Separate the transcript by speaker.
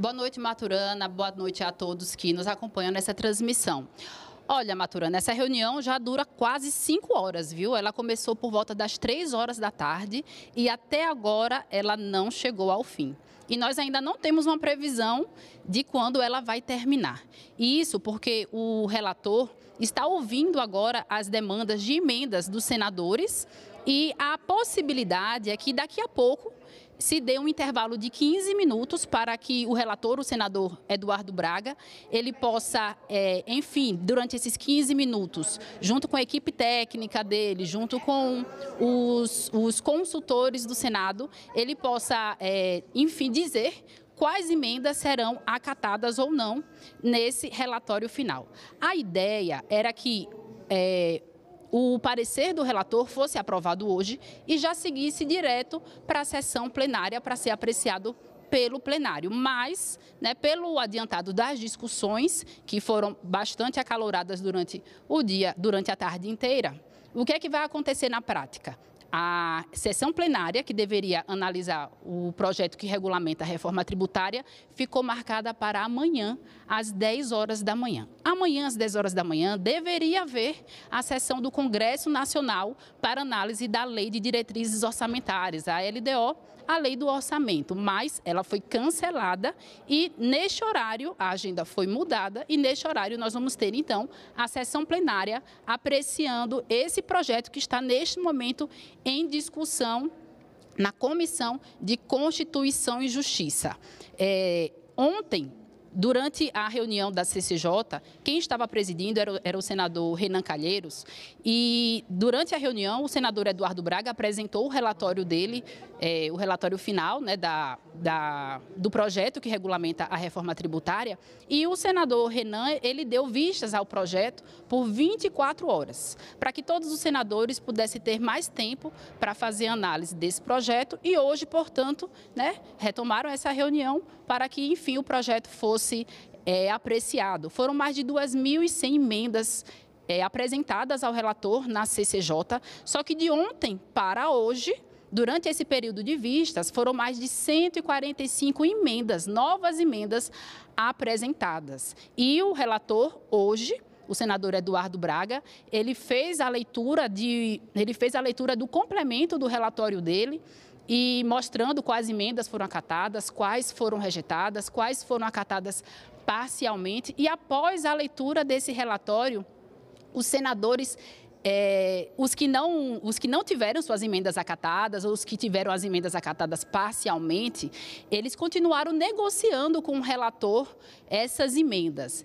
Speaker 1: Boa noite, Maturana. Boa noite a todos que nos acompanham nessa transmissão. Olha, Maturana, essa reunião já dura quase cinco horas, viu? Ela começou por volta das três horas da tarde e até agora ela não chegou ao fim. E nós ainda não temos uma previsão de quando ela vai terminar. E isso porque o relator está ouvindo agora as demandas de emendas dos senadores e a possibilidade é que daqui a pouco se dê um intervalo de 15 minutos para que o relator, o senador Eduardo Braga, ele possa, é, enfim, durante esses 15 minutos, junto com a equipe técnica dele, junto com os, os consultores do Senado, ele possa, é, enfim, dizer quais emendas serão acatadas ou não nesse relatório final. A ideia era que é, o parecer do relator fosse aprovado hoje e já seguisse direto para a sessão plenária para ser apreciado pelo plenário, mas né, pelo adiantado das discussões, que foram bastante acaloradas durante o dia, durante a tarde inteira, o que é que vai acontecer na prática? a sessão plenária, que deveria analisar o projeto que regulamenta a reforma tributária, ficou marcada para amanhã, às 10 horas da manhã. Amanhã, às 10 horas da manhã, deveria haver a sessão do Congresso Nacional para análise da Lei de Diretrizes Orçamentárias, a LDO, a Lei do Orçamento, mas ela foi cancelada e, neste horário, a agenda foi mudada e, neste horário, nós vamos ter, então, a sessão plenária apreciando esse projeto que está, neste momento, em discussão na Comissão de Constituição e Justiça. É, ontem, durante a reunião da CCJ, quem estava presidindo era, era, o senador Renan Calheiros. E durante a reunião, o senador Eduardo Braga apresentou o relatório dele, é, o relatório final né, da, da, do projeto que regulamenta a reforma tributária. E o senador Renan ele deu vistas ao projeto por 24 horas, para que todos os senadores pudessem ter mais tempo para fazer análise desse projeto. E hoje, portanto, né, retomaram essa reunião para que, enfim, o projeto fosse fosse é, apreciado. Foram mais de 2.100 emendas é, apresentadas ao relator na CCJ, só que de ontem para hoje, Durante esse período de vistas, foram mais de 145 emendas, novas emendas apresentadas. E o relator hoje, o senador Eduardo Braga, ele fez a leitura de ele fez a leitura do complemento do relatório dele, e mostrando quais emendas foram acatadas, quais foram rejeitadas, quais foram acatadas parcialmente. E após a leitura desse relatório, os senadores é, os, que não, os que não tiveram suas emendas acatadas, ou os que tiveram as emendas acatadas parcialmente, eles continuaram negociando com o relator essas emendas.